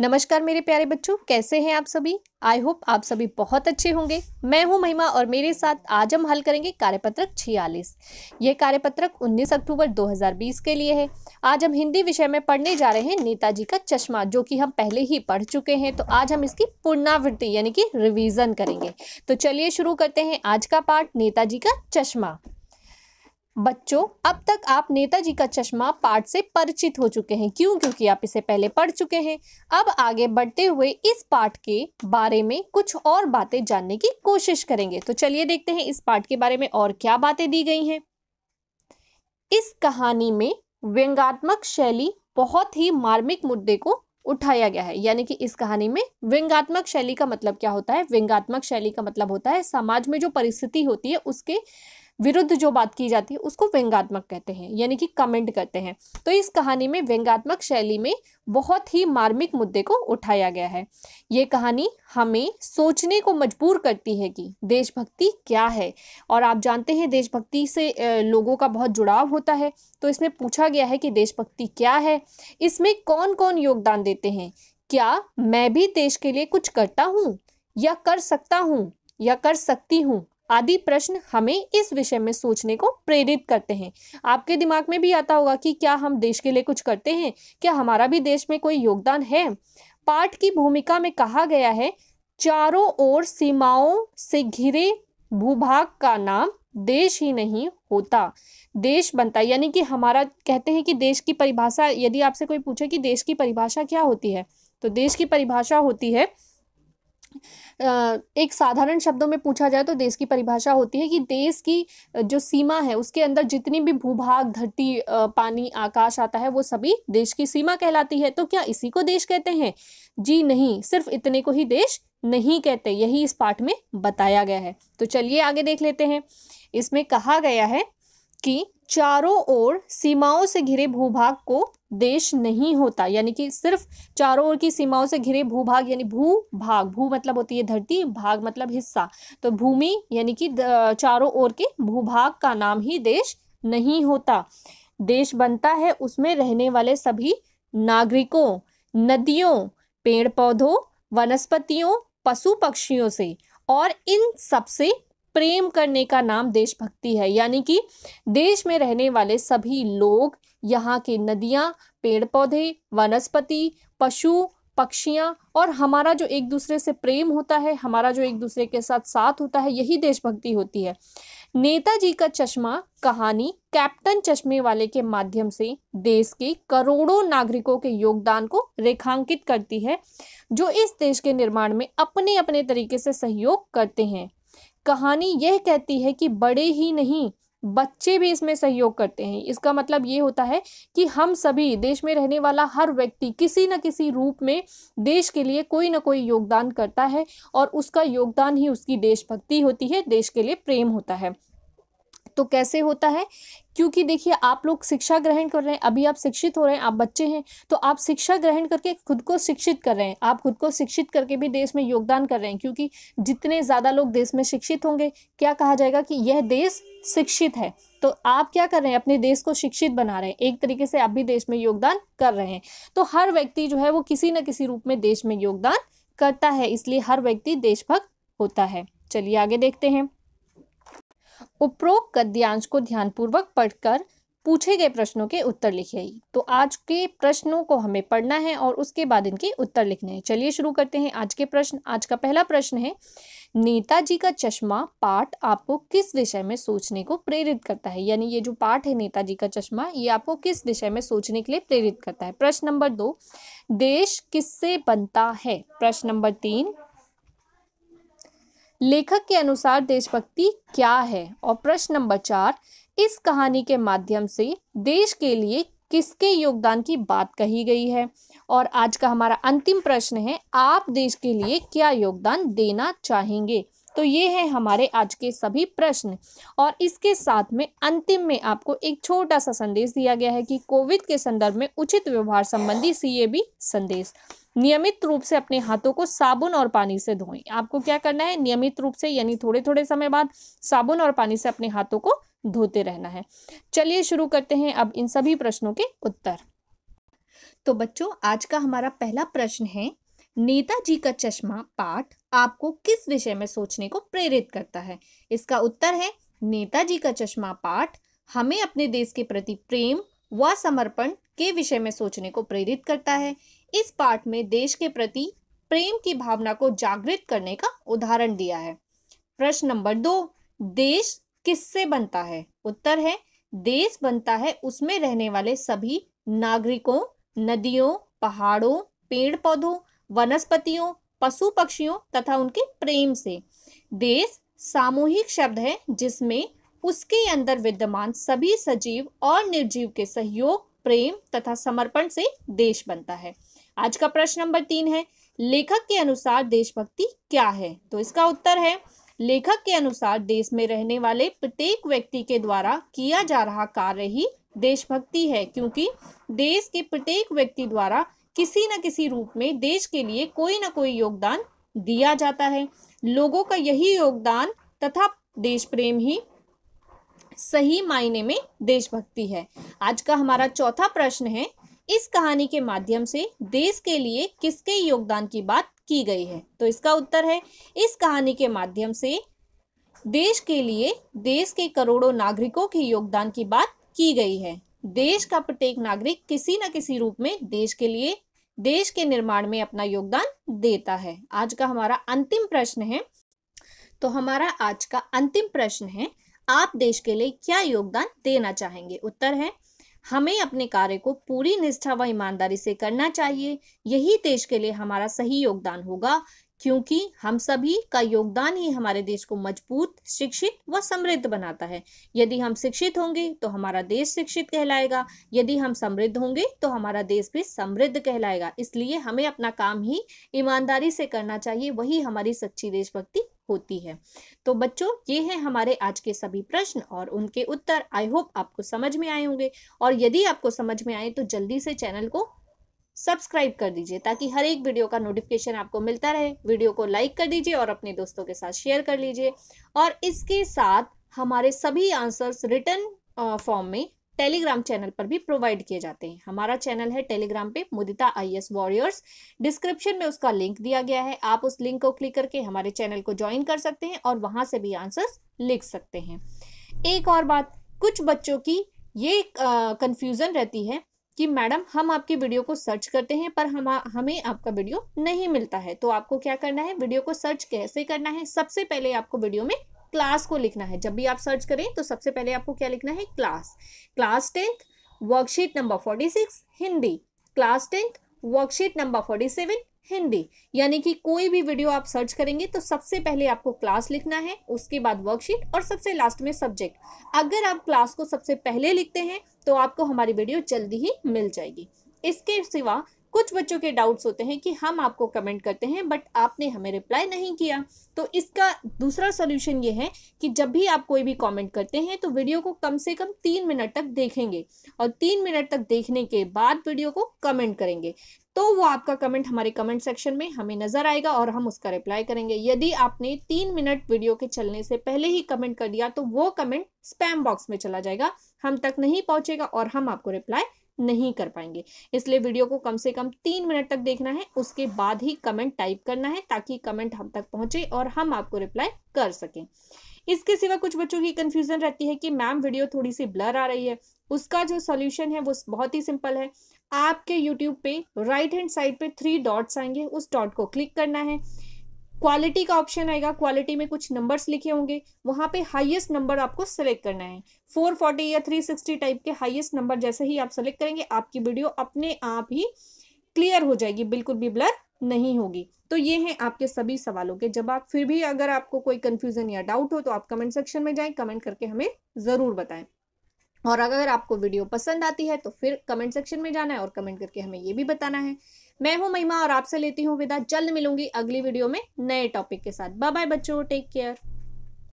नमस्कार मेरे प्यारे बच्चों कैसे हैं आप सभी आई होप आप सभी बहुत अच्छे होंगे मैं हूं महिमा और मेरे साथ आज हम हल करेंगे कार्यपत्रक छियालीस यह कार्यपत्रक 19 अक्टूबर 2020 के लिए है आज हम हिंदी विषय में पढ़ने जा रहे हैं नेताजी का चश्मा जो कि हम पहले ही पढ़ चुके हैं तो आज हम इसकी पुनरावृत्ति यानी कि रिविजन करेंगे तो चलिए शुरू करते हैं आज का पाठ नेताजी का चश्मा बच्चों अब तक आप नेताजी का चश्मा पाठ से परिचित हो चुके हैं क्यों क्योंकि आप इसे पहले पढ़ चुके हैं अब आगे बढ़ते हुए इस पाठ के बारे में कुछ और बातें जानने की कोशिश करेंगे तो चलिए देखते हैं इस पाठ के बारे में और क्या बातें दी गई हैं इस कहानी में व्यंगात्मक शैली बहुत ही मार्मिक मुद्दे को उठाया गया है यानी कि इस कहानी में व्यंगात्मक शैली का मतलब क्या होता है व्यंगात्मक शैली का मतलब होता है समाज में जो परिस्थिति होती है उसके विरुद्ध जो बात की जाती है उसको व्यंगात्मक कहते हैं यानी कि कमेंट करते हैं तो इस कहानी में व्यंगात्मक शैली में बहुत ही मार्मिक मुद्दे को उठाया गया है ये कहानी हमें सोचने को मजबूर करती है कि देशभक्ति क्या है और आप जानते हैं देशभक्ति से लोगों का बहुत जुड़ाव होता है तो इसमें पूछा गया है कि देशभक्ति क्या है इसमें कौन कौन योगदान देते हैं क्या मैं भी देश के लिए कुछ करता हूँ या कर सकता हूँ या कर सकती हूँ आदि प्रश्न हमें इस विषय में सोचने को प्रेरित करते हैं आपके दिमाग में भी आता होगा कि क्या हम देश के लिए कुछ करते हैं क्या हमारा भी देश में कोई योगदान है पाठ की भूमिका में कहा गया है चारों ओर सीमाओं से घिरे भूभाग का नाम देश ही नहीं होता देश बनता यानी कि हमारा कहते हैं कि देश की परिभाषा यदि आपसे कोई पूछे कि देश की परिभाषा क्या होती है तो देश की परिभाषा होती है एक साधारण शब्दों में पूछा जाए तो देश की परिभाषा होती है कि देश की जो सीमा है उसके अंदर जितनी भी भूभाग धरती पानी आकाश आता है वो सभी देश की सीमा कहलाती है तो क्या इसी को देश कहते हैं जी नहीं सिर्फ इतने को ही देश नहीं कहते यही इस पाठ में बताया गया है तो चलिए आगे देख लेते हैं इसमें कहा गया है कि चारों ओर सीमाओं से घिरे भूभाग को देश नहीं होता यानी कि सिर्फ चारों ओर की सीमाओं से घिरे भूभाग यानी भू भाग भू मतलब होती है धरती भाग मतलब हिस्सा तो भूमि यानी कि चारों ओर के भूभाग का नाम ही देश नहीं होता देश बनता है उसमें रहने वाले सभी नागरिकों नदियों पेड़ पौधों वनस्पतियों पशु पक्षियों से और इन सबसे प्रेम करने का नाम देशभक्ति है यानी कि देश में रहने वाले सभी लोग यहाँ के नदियाँ पेड़ पौधे वनस्पति पशु पक्षियाँ और हमारा जो एक दूसरे से प्रेम होता है हमारा जो एक दूसरे के साथ साथ होता है यही देशभक्ति होती है नेताजी का चश्मा कहानी कैप्टन चश्मे वाले के माध्यम से देश के करोड़ों नागरिकों के योगदान को रेखांकित करती है जो इस देश के निर्माण में अपने अपने तरीके से सहयोग करते हैं कहानी यह कहती है कि बड़े ही नहीं बच्चे भी इसमें सहयोग करते हैं इसका मतलब ये होता है कि हम सभी देश में रहने वाला हर व्यक्ति किसी न किसी रूप में देश के लिए कोई ना कोई योगदान करता है और उसका योगदान ही उसकी देशभक्ति होती है देश के लिए प्रेम होता है तो कैसे होता है क्योंकि देखिए आप लोग शिक्षा ग्रहण कर रहे हैं अभी आप शिक्षित हो रहे हैं आप बच्चे हैं तो आप शिक्षा ग्रहण करके खुद को शिक्षित कर रहे हैं आप खुद को शिक्षित करके भी देश में योगदान कर रहे हैं क्योंकि जितने ज़्यादा लोग देश में शिक्षित होंगे क्या कहा जाएगा कि यह देश शिक्षित है तो आप क्या कर रहे हैं अपने देश को शिक्षित बना रहे हैं एक तरीके से आप भी देश में योगदान कर रहे हैं तो हर व्यक्ति जो है वो किसी न किसी रूप में देश में योगदान करता है इसलिए हर व्यक्ति देशभक्त होता है चलिए आगे देखते हैं उपरोक्त गद्यांश को ध्यानपूर्वक पढ़कर पूछे गए प्रश्नों के उत्तर लिखिए तो आज के प्रश्नों को हमें पढ़ना है और उसके बाद इनके उत्तर लिखने हैं चलिए शुरू करते हैं आज के प्रश्न आज का पहला प्रश्न है नेताजी का चश्मा पाठ आपको किस विषय में सोचने को प्रेरित करता है यानी ये जो पाठ है नेताजी का चश्मा ये आपको किस विषय में सोचने के लिए प्रेरित करता है प्रश्न नंबर दो देश किससे बनता है प्रश्न नंबर तीन लेखक के अनुसार देशभक्ति क्या है और प्रश्न नंबर चार इस कहानी के माध्यम से देश के लिए किसके योगदान की बात कही गई है और आज का हमारा अंतिम प्रश्न है आप देश के लिए क्या योगदान देना चाहेंगे तो ये है हमारे आज के सभी प्रश्न और इसके साथ में अंतिम में आपको एक छोटा सा संदेश दिया गया है कि कोविड के संदर्भ में उचित व्यवहार संबंधी सी भी संदेश नियमित रूप से अपने हाथों को साबुन और पानी से धोएं आपको क्या करना है नियमित रूप से यानी थोड़े थोड़े समय बाद साबुन और पानी से अपने हाथों को धोते रहना है चलिए शुरू करते हैं अब इन सभी प्रश्नों के उत्तर तो बच्चों आज का हमारा पहला प्रश्न है नेताजी का चश्मा पाठ आपको किस विषय में सोचने को प्रेरित करता है इसका उत्तर है नेताजी का चश्मा पाठ हमें अपने देश के प्रति प्रेम व समर्पण के विषय में सोचने को प्रेरित करता है इस पाठ में देश के प्रति प्रेम की भावना को जागृत करने का उदाहरण दिया है प्रश्न नंबर दो देश किससे बनता है उत्तर है देश बनता है उसमें रहने वाले सभी नागरिकों नदियों पहाड़ों पेड़ पौधों वनस्पतियों पशु पक्षियों तथा उनके प्रेम से देश सामूहिक शब्द है जिसमें उसके अंदर विद्यमान सभी सजीव और निर्जीव के सहयोग प्रेम तथा समर्पण से देश बनता है आज का प्रश्न नंबर तीन है लेखक के अनुसार देशभक्ति क्या है तो इसका उत्तर है लेखक के अनुसार देश में रहने वाले प्रत्येक व्यक्ति के द्वारा किया जा रहा कार्य ही देशभक्ति है क्योंकि देश के प्रत्येक व्यक्ति द्वारा किसी न किसी रूप में देश के लिए कोई ना कोई योगदान दिया जाता है लोगों का यही योगदान तथा देश प्रेम ही सही मायने में देशभक्ति है आज का हमारा चौथा प्रश्न है इस कहानी के माध्यम से देश के लिए किसके योगदान की बात की गई है तो इसका उत्तर है इस कहानी के माध्यम से देश के लिए देश के करोड़ों नागरिकों के योगदान की बात की गई है देश का प्रत्येक नागरिक किसी न किसी रूप में देश के लिए देश के निर्माण में अपना योगदान देता है आज का हमारा अंतिम प्रश्न है तो हमारा आज का अंतिम प्रश्न है आप देश के लिए क्या योगदान देना चाहेंगे उत्तर है हमें अपने कार्य को पूरी निष्ठा व ईमानदारी से करना चाहिए यही देश के लिए हमारा सही योगदान होगा क्योंकि हम सभी का योगदान ही हमारे देश को मजबूत शिक्षित व समृद्ध बनाता है यदि हम शिक्षित होंगे तो हमारा देश शिक्षित कहलाएगा यदि हम समृद्ध होंगे तो हमारा देश भी समृद्ध कहलाएगा इसलिए हमें अपना काम ही ईमानदारी से करना चाहिए वही हमारी सच्ची देशभक्ति होती है तो बच्चों ये हैं हमारे आज के सभी प्रश्न और उनके उत्तर आई होप आपको समझ में आए होंगे और यदि आपको समझ में आए तो जल्दी से चैनल को सब्सक्राइब कर दीजिए ताकि हर एक वीडियो का नोटिफिकेशन आपको मिलता रहे वीडियो को लाइक कर दीजिए और अपने दोस्तों के साथ शेयर कर लीजिए और इसके साथ हमारे सभी आंसर्स रिटर्न फॉर्म में टेलीग्राम चैनल पर भी प्रोवाइड किए जाते हैं हमारा चैनल है टेलीग्राम पे Mudita I S warriors description में उसका लिंक दिया गया है आप उस लिंक को क्लिक करके हमारे चैनल को ज्वाइन कर सकते हैं और वहां से भी आंसर्स लिख सकते हैं एक और बात कुछ बच्चों की ये कंफ्यूजन रहती है कि मैडम हम आपकी वीडियो को सर्च करते हैं पर हम हमें आपका वीडियो नहीं मिलता है तो आपको क्या करना है वीडियो को सर्च कैसे करना है सबसे पहले आपको वीडियो में क्लास को लिखना है जब भी आप सर्च करें तो सबसे पहले आपको क्या लिखना है class class tenth worksheet number forty six Hindi class tenth worksheet number forty seven Hindi यानी कि कोई भी वीडियो आप सर्च करेंगे तो सबसे पहले आपको क्लास लिखना है उसके बाद वर्कशीट और सबसे लास्ट में सब्जेक्ट अगर आप क्लास को सबसे पहले लिखते हैं तो आपको हमारी वीडियो जल्दी ही मिल जाएगी इसके सिवा कुछ बच्चों के डाउट्स होते हैं कि हम आपको कमेंट करते हैं बट आपने हमें रिप्लाई नहीं किया तो इसका दूसरा सोल्यूशन ये है कि जब भी आप कोई भी कमेंट करते हैं तो वीडियो को कम से कम तीन मिनट तक देखेंगे और तीन मिनट तक देखने के बाद वीडियो को कमेंट करेंगे तो वो आपका कमेंट हमारे कमेंट सेक्शन में हमें नज़र आएगा और हम उसका रिप्लाई करेंगे यदि आपने तीन मिनट वीडियो के चलने से पहले ही कमेंट कर दिया तो वो कमेंट स्पैम बॉक्स में चला जाएगा हम तक नहीं पहुंचेगा और हम आपको रिप्लाई नहीं कर पाएंगे इसलिए वीडियो को कम से कम तीन मिनट तक देखना है उसके बाद ही कमेंट टाइप करना है ताकि कमेंट हम तक पहुंचे और हम आपको रिप्लाई कर सकें इसके सिवा कुछ बच्चों की कंफ्यूजन रहती है कि मैम वीडियो थोड़ी सी ब्लर आ रही है उसका जो सॉल्यूशन है वो बहुत ही सिंपल है आपके यूट्यूब पे राइट हैंड साइड पे थ्री डॉट्स आएंगे उस डॉट को क्लिक करना है क्वालिटी का ऑप्शन आएगा क्वालिटी में कुछ नंबर्स लिखे होंगे वहां पे हाईएस्ट नंबर आपको सेलेक्ट करना है 440 या 360 टाइप के हाईएस्ट नंबर जैसे ही आप सेलेक्ट करेंगे आपकी वीडियो अपने आप ही क्लियर हो जाएगी बिल्कुल भी ब्लर नहीं होगी तो ये हैं आपके सभी सवालों के जब आप फिर भी अगर आपको कोई कंफ्यूजन या डाउट हो तो आप कमेंट सेक्शन में जाएं कमेंट करके हमें ज़रूर बताएं और अगर आपको वीडियो पसंद आती है तो फिर कमेंट सेक्शन में जाना है और कमेंट करके हमें ये भी बताना है मैं हूं महिमा और आपसे लेती हूँ विदा जल्द मिलूंगी अगली वीडियो में नए टॉपिक के साथ बाय बाय बच्चों टेक केयर